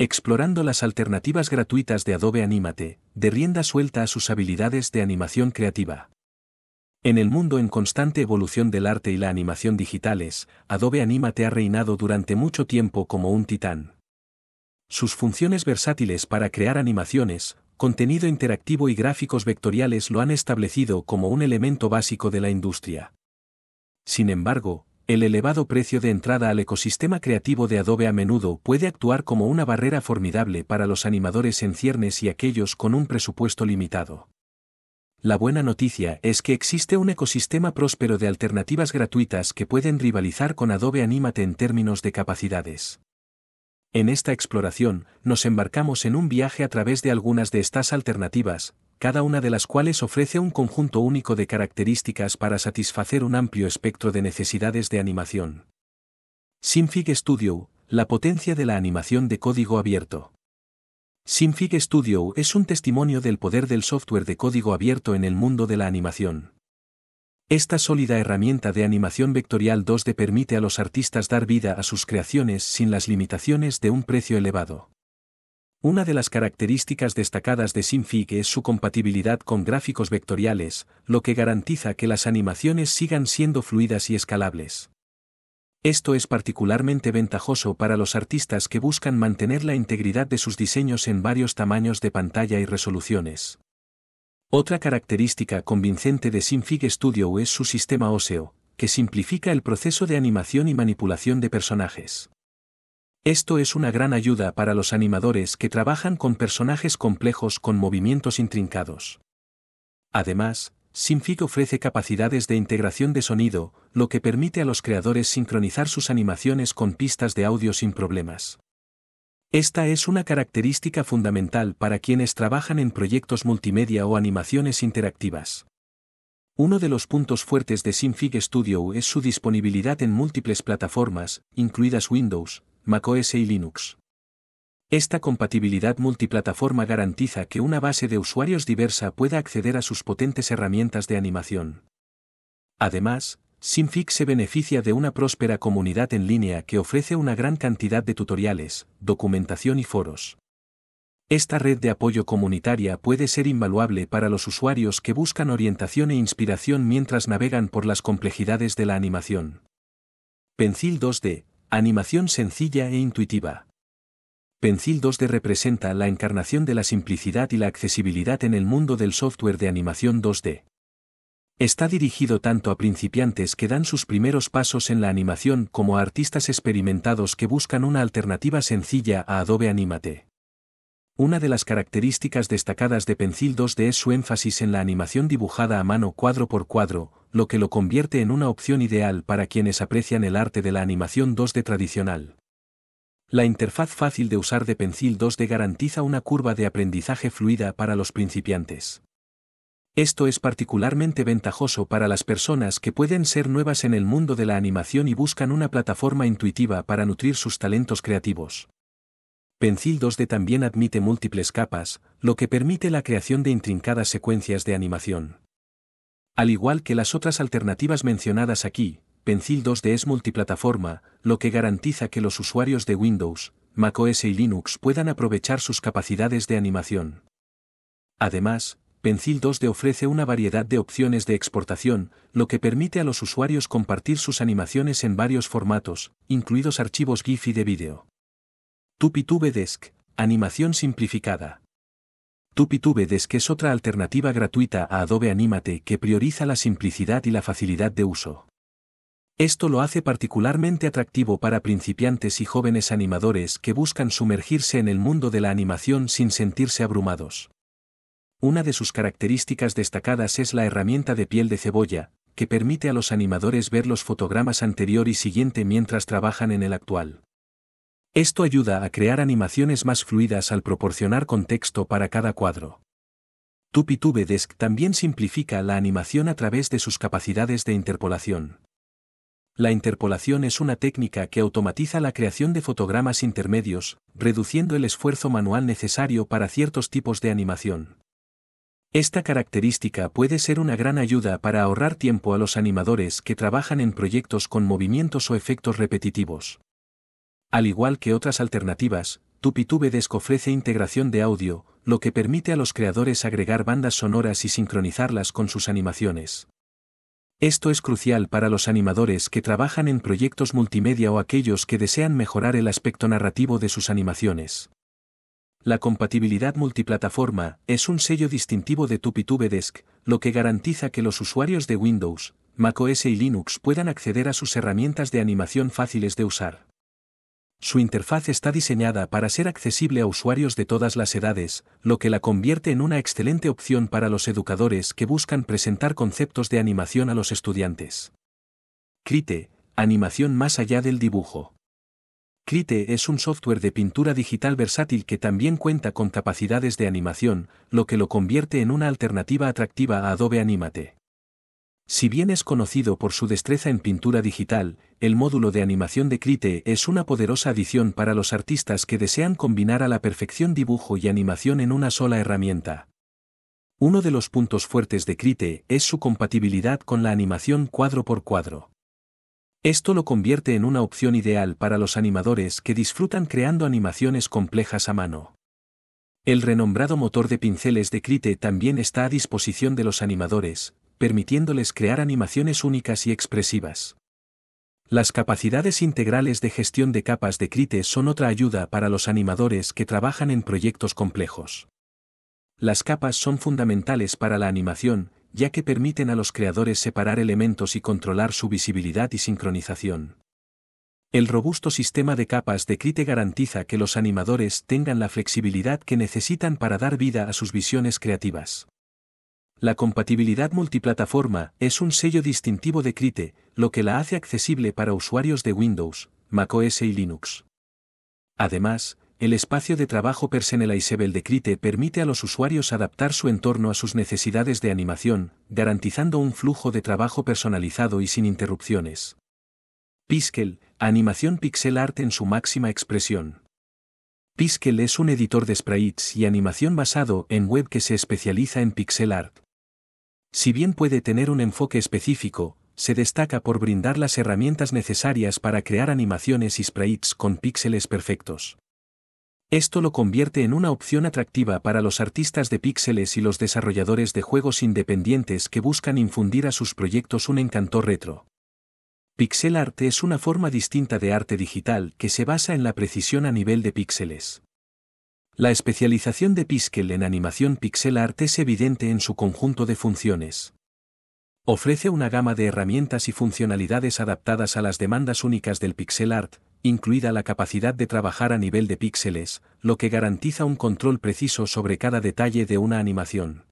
Explorando las alternativas gratuitas de Adobe Animate, de rienda suelta a sus habilidades de animación creativa. En el mundo en constante evolución del arte y la animación digitales, Adobe Animate ha reinado durante mucho tiempo como un titán. Sus funciones versátiles para crear animaciones, contenido interactivo y gráficos vectoriales lo han establecido como un elemento básico de la industria. Sin embargo, el elevado precio de entrada al ecosistema creativo de Adobe a menudo puede actuar como una barrera formidable para los animadores en ciernes y aquellos con un presupuesto limitado. La buena noticia es que existe un ecosistema próspero de alternativas gratuitas que pueden rivalizar con Adobe Animate en términos de capacidades. En esta exploración, nos embarcamos en un viaje a través de algunas de estas alternativas, cada una de las cuales ofrece un conjunto único de características para satisfacer un amplio espectro de necesidades de animación. Synfig Studio, la potencia de la animación de código abierto. Synfig Studio es un testimonio del poder del software de código abierto en el mundo de la animación. Esta sólida herramienta de animación vectorial 2D permite a los artistas dar vida a sus creaciones sin las limitaciones de un precio elevado. Una de las características destacadas de SimFig es su compatibilidad con gráficos vectoriales, lo que garantiza que las animaciones sigan siendo fluidas y escalables. Esto es particularmente ventajoso para los artistas que buscan mantener la integridad de sus diseños en varios tamaños de pantalla y resoluciones. Otra característica convincente de SimFig Studio es su sistema óseo, que simplifica el proceso de animación y manipulación de personajes. Esto es una gran ayuda para los animadores que trabajan con personajes complejos con movimientos intrincados. Además, Synfig ofrece capacidades de integración de sonido, lo que permite a los creadores sincronizar sus animaciones con pistas de audio sin problemas. Esta es una característica fundamental para quienes trabajan en proyectos multimedia o animaciones interactivas. Uno de los puntos fuertes de Synfig Studio es su disponibilidad en múltiples plataformas, incluidas Windows, macOS y Linux. Esta compatibilidad multiplataforma garantiza que una base de usuarios diversa pueda acceder a sus potentes herramientas de animación. Además, Simfix se beneficia de una próspera comunidad en línea que ofrece una gran cantidad de tutoriales, documentación y foros. Esta red de apoyo comunitaria puede ser invaluable para los usuarios que buscan orientación e inspiración mientras navegan por las complejidades de la animación. Pencil 2D, Animación sencilla e intuitiva. Pencil 2D representa la encarnación de la simplicidad y la accesibilidad en el mundo del software de animación 2D. Está dirigido tanto a principiantes que dan sus primeros pasos en la animación como a artistas experimentados que buscan una alternativa sencilla a Adobe Animate. Una de las características destacadas de Pencil 2D es su énfasis en la animación dibujada a mano cuadro por cuadro, lo que lo convierte en una opción ideal para quienes aprecian el arte de la animación 2D tradicional. La interfaz fácil de usar de Pencil 2D garantiza una curva de aprendizaje fluida para los principiantes. Esto es particularmente ventajoso para las personas que pueden ser nuevas en el mundo de la animación y buscan una plataforma intuitiva para nutrir sus talentos creativos. Pencil 2D también admite múltiples capas, lo que permite la creación de intrincadas secuencias de animación. Al igual que las otras alternativas mencionadas aquí, Pencil 2D es multiplataforma, lo que garantiza que los usuarios de Windows, macOS y Linux puedan aprovechar sus capacidades de animación. Además, Pencil 2D ofrece una variedad de opciones de exportación, lo que permite a los usuarios compartir sus animaciones en varios formatos, incluidos archivos GIF y de vídeo. TupiTube Desk, animación simplificada. TupiTube Desk es otra alternativa gratuita a Adobe Animate que prioriza la simplicidad y la facilidad de uso. Esto lo hace particularmente atractivo para principiantes y jóvenes animadores que buscan sumergirse en el mundo de la animación sin sentirse abrumados. Una de sus características destacadas es la herramienta de piel de cebolla, que permite a los animadores ver los fotogramas anterior y siguiente mientras trabajan en el actual. Esto ayuda a crear animaciones más fluidas al proporcionar contexto para cada cuadro. TupiTube Desk también simplifica la animación a través de sus capacidades de interpolación. La interpolación es una técnica que automatiza la creación de fotogramas intermedios, reduciendo el esfuerzo manual necesario para ciertos tipos de animación. Esta característica puede ser una gran ayuda para ahorrar tiempo a los animadores que trabajan en proyectos con movimientos o efectos repetitivos. Al igual que otras alternativas, Tupitube Desk ofrece integración de audio, lo que permite a los creadores agregar bandas sonoras y sincronizarlas con sus animaciones. Esto es crucial para los animadores que trabajan en proyectos multimedia o aquellos que desean mejorar el aspecto narrativo de sus animaciones. La compatibilidad multiplataforma es un sello distintivo de Tupitube Desk, lo que garantiza que los usuarios de Windows, macOS y Linux puedan acceder a sus herramientas de animación fáciles de usar. Su interfaz está diseñada para ser accesible a usuarios de todas las edades, lo que la convierte en una excelente opción para los educadores que buscan presentar conceptos de animación a los estudiantes. Crite, animación más allá del dibujo. Crite es un software de pintura digital versátil que también cuenta con capacidades de animación, lo que lo convierte en una alternativa atractiva a Adobe Animate. Si bien es conocido por su destreza en pintura digital, el módulo de animación de Crite es una poderosa adición para los artistas que desean combinar a la perfección dibujo y animación en una sola herramienta. Uno de los puntos fuertes de Crite es su compatibilidad con la animación cuadro por cuadro. Esto lo convierte en una opción ideal para los animadores que disfrutan creando animaciones complejas a mano. El renombrado motor de pinceles de Crite también está a disposición de los animadores, permitiéndoles crear animaciones únicas y expresivas. Las capacidades integrales de gestión de capas de Crite son otra ayuda para los animadores que trabajan en proyectos complejos. Las capas son fundamentales para la animación, ya que permiten a los creadores separar elementos y controlar su visibilidad y sincronización. El robusto sistema de capas de Crite garantiza que los animadores tengan la flexibilidad que necesitan para dar vida a sus visiones creativas. La compatibilidad multiplataforma es un sello distintivo de Crite, lo que la hace accesible para usuarios de Windows, macOS y Linux. Además, el espacio de trabajo personalizable de Crite permite a los usuarios adaptar su entorno a sus necesidades de animación, garantizando un flujo de trabajo personalizado y sin interrupciones. Piskel, animación pixel art en su máxima expresión. Piskel es un editor de sprites y animación basado en web que se especializa en pixel art. Si bien puede tener un enfoque específico, se destaca por brindar las herramientas necesarias para crear animaciones y sprites con píxeles perfectos. Esto lo convierte en una opción atractiva para los artistas de píxeles y los desarrolladores de juegos independientes que buscan infundir a sus proyectos un encanto retro. Pixel art es una forma distinta de arte digital que se basa en la precisión a nivel de píxeles. La especialización de Piskel en animación pixel art es evidente en su conjunto de funciones. Ofrece una gama de herramientas y funcionalidades adaptadas a las demandas únicas del pixel art, incluida la capacidad de trabajar a nivel de píxeles, lo que garantiza un control preciso sobre cada detalle de una animación.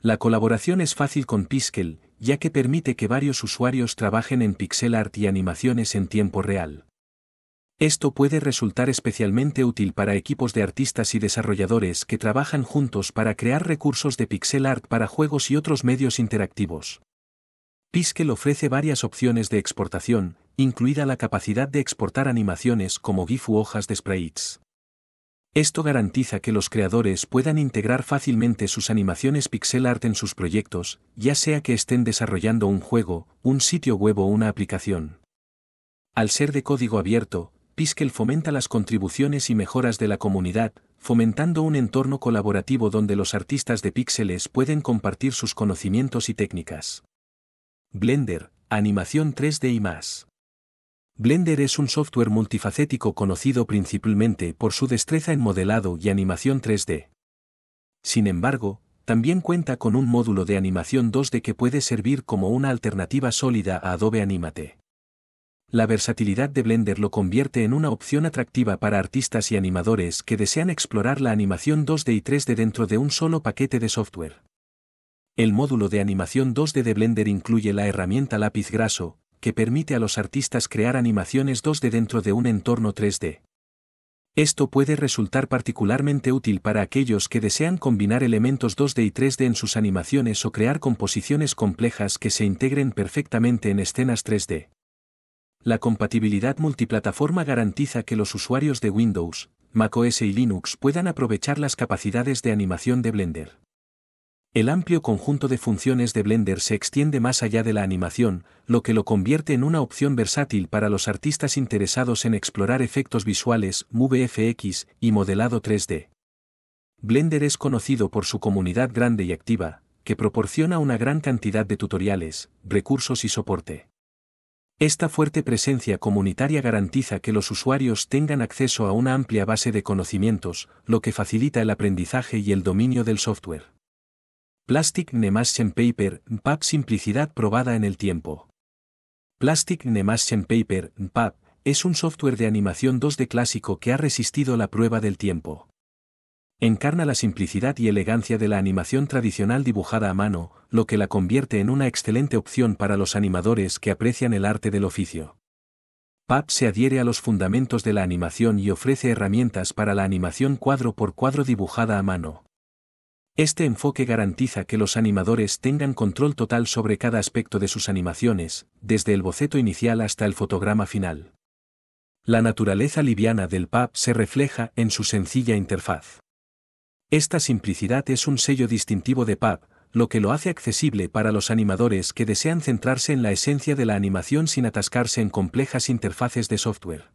La colaboración es fácil con Piskel, ya que permite que varios usuarios trabajen en pixel art y animaciones en tiempo real. Esto puede resultar especialmente útil para equipos de artistas y desarrolladores que trabajan juntos para crear recursos de pixel art para juegos y otros medios interactivos. Piskel ofrece varias opciones de exportación, incluida la capacidad de exportar animaciones como GIF u hojas de sprites. Esto garantiza que los creadores puedan integrar fácilmente sus animaciones pixel art en sus proyectos, ya sea que estén desarrollando un juego, un sitio web o una aplicación. Al ser de código abierto, Piskel fomenta las contribuciones y mejoras de la comunidad, fomentando un entorno colaborativo donde los artistas de píxeles pueden compartir sus conocimientos y técnicas. Blender, animación 3D y más. Blender es un software multifacético conocido principalmente por su destreza en modelado y animación 3D. Sin embargo, también cuenta con un módulo de animación 2D que puede servir como una alternativa sólida a Adobe Animate la versatilidad de Blender lo convierte en una opción atractiva para artistas y animadores que desean explorar la animación 2D y 3D dentro de un solo paquete de software. El módulo de animación 2D de Blender incluye la herramienta lápiz graso, que permite a los artistas crear animaciones 2D dentro de un entorno 3D. Esto puede resultar particularmente útil para aquellos que desean combinar elementos 2D y 3D en sus animaciones o crear composiciones complejas que se integren perfectamente en escenas 3D. La compatibilidad multiplataforma garantiza que los usuarios de Windows, macOS y Linux puedan aprovechar las capacidades de animación de Blender. El amplio conjunto de funciones de Blender se extiende más allá de la animación, lo que lo convierte en una opción versátil para los artistas interesados en explorar efectos visuales, VFX y modelado 3D. Blender es conocido por su comunidad grande y activa, que proporciona una gran cantidad de tutoriales, recursos y soporte. Esta fuerte presencia comunitaria garantiza que los usuarios tengan acceso a una amplia base de conocimientos, lo que facilita el aprendizaje y el dominio del software. Plastic Nemaschen Paper, PAP Simplicidad probada en el tiempo. Plastic Nemaschen Paper, PAP, es un software de animación 2D clásico que ha resistido la prueba del tiempo. Encarna la simplicidad y elegancia de la animación tradicional dibujada a mano, lo que la convierte en una excelente opción para los animadores que aprecian el arte del oficio. PAP se adhiere a los fundamentos de la animación y ofrece herramientas para la animación cuadro por cuadro dibujada a mano. Este enfoque garantiza que los animadores tengan control total sobre cada aspecto de sus animaciones, desde el boceto inicial hasta el fotograma final. La naturaleza liviana del PAP se refleja en su sencilla interfaz. Esta simplicidad es un sello distintivo de PAP, lo que lo hace accesible para los animadores que desean centrarse en la esencia de la animación sin atascarse en complejas interfaces de software.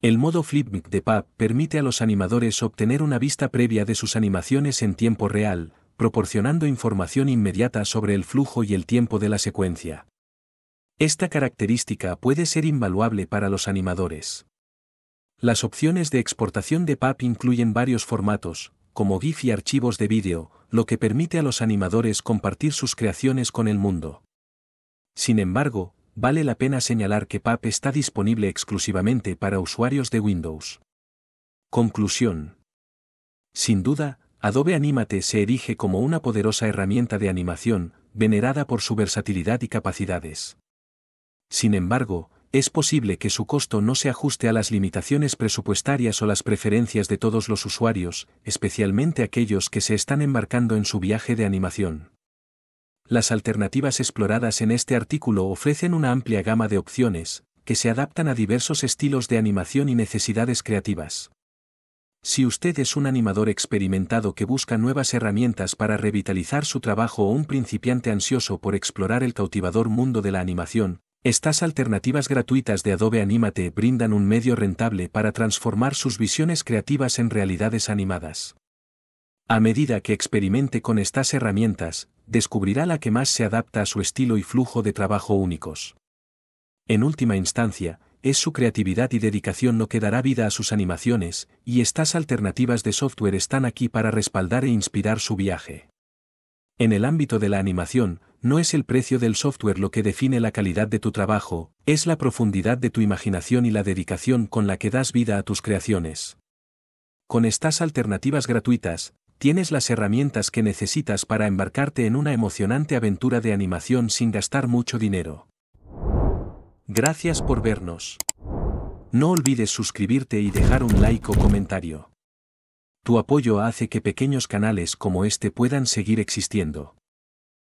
El modo Flipmic de PAP permite a los animadores obtener una vista previa de sus animaciones en tiempo real, proporcionando información inmediata sobre el flujo y el tiempo de la secuencia. Esta característica puede ser invaluable para los animadores. Las opciones de exportación de PAP incluyen varios formatos, como GIF y archivos de vídeo, lo que permite a los animadores compartir sus creaciones con el mundo. Sin embargo, vale la pena señalar que PAP está disponible exclusivamente para usuarios de Windows. Conclusión. Sin duda, Adobe Animate se erige como una poderosa herramienta de animación, venerada por su versatilidad y capacidades. Sin embargo, es posible que su costo no se ajuste a las limitaciones presupuestarias o las preferencias de todos los usuarios, especialmente aquellos que se están embarcando en su viaje de animación. Las alternativas exploradas en este artículo ofrecen una amplia gama de opciones, que se adaptan a diversos estilos de animación y necesidades creativas. Si usted es un animador experimentado que busca nuevas herramientas para revitalizar su trabajo o un principiante ansioso por explorar el cautivador mundo de la animación, estas alternativas gratuitas de Adobe Animate brindan un medio rentable para transformar sus visiones creativas en realidades animadas. A medida que experimente con estas herramientas, descubrirá la que más se adapta a su estilo y flujo de trabajo únicos. En última instancia, es su creatividad y dedicación lo que dará vida a sus animaciones, y estas alternativas de software están aquí para respaldar e inspirar su viaje. En el ámbito de la animación, no es el precio del software lo que define la calidad de tu trabajo, es la profundidad de tu imaginación y la dedicación con la que das vida a tus creaciones. Con estas alternativas gratuitas, tienes las herramientas que necesitas para embarcarte en una emocionante aventura de animación sin gastar mucho dinero. Gracias por vernos. No olvides suscribirte y dejar un like o comentario. Tu apoyo hace que pequeños canales como este puedan seguir existiendo.